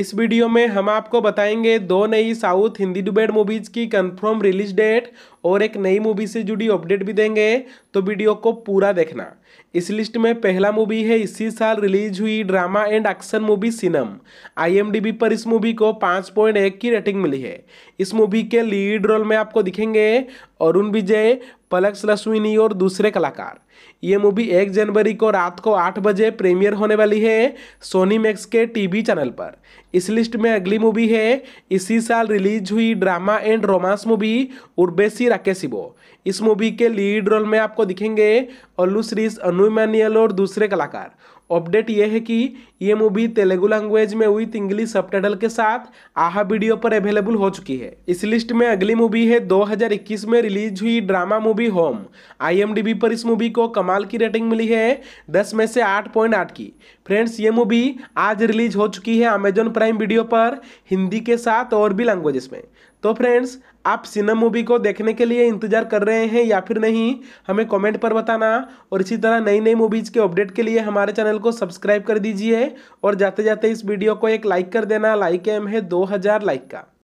इस वीडियो में हम आपको बताएंगे दो नई साउथ हिंदी डिबेट मूवीज़ की कंफर्म रिलीज डेट और एक नई मूवी से जुड़ी अपडेट भी देंगे तो वीडियो को पूरा देखना इस लिस्ट में पहला मूवी है इसी साल रिलीज हुई ड्रामा एंड एक्शन मूवी सिनम आईएमडीबी पर इस मूवी को 5.1 की रेटिंग मिली है इस मूवी के लीड रोल में आपको दिखेंगे अरुण विजय पलक्स लश्विनी और दूसरे कलाकार ये मूवी एक जनवरी को रात को आठ बजे प्रीमियर होने वाली है सोनी मैक्स के टीवी चैनल पर इस लिस्ट में अगली मूवी है इसी साल रिलीज हुई ड्रामा एंड रोमांस मूवी उर्बेसी राकेशिबो इस मूवी के लीड रोल में आपको दिखेंगे अल्लू श्रीस अनु मैनियल और दूसरे कलाकार अपडेट यह है कि ये मूवी तेलुगु लैंग्वेज में विथ इंग्लिश सब के साथ आहा वीडियो पर अवेलेबल हो चुकी है इस लिस्ट में अगली मूवी है 2021 में रिलीज हुई ड्रामा मूवी होम आईएमडीबी पर इस मूवी को कमाल की रेटिंग मिली है 10 में से 8.8 की फ्रेंड्स ये मूवी आज रिलीज हो चुकी है अमेजोन प्राइम प्राइम वीडियो पर हिंदी के साथ और भी लैंग्वेजेस में तो फ्रेंड्स आप सिनेमा मूवी को देखने के लिए इंतजार कर रहे हैं या फिर नहीं हमें कमेंट पर बताना और इसी तरह नई नई मूवीज़ के अपडेट के लिए हमारे चैनल को सब्सक्राइब कर दीजिए और जाते जाते इस वीडियो को एक लाइक कर देना लाइक एम है दो हजार लाइक का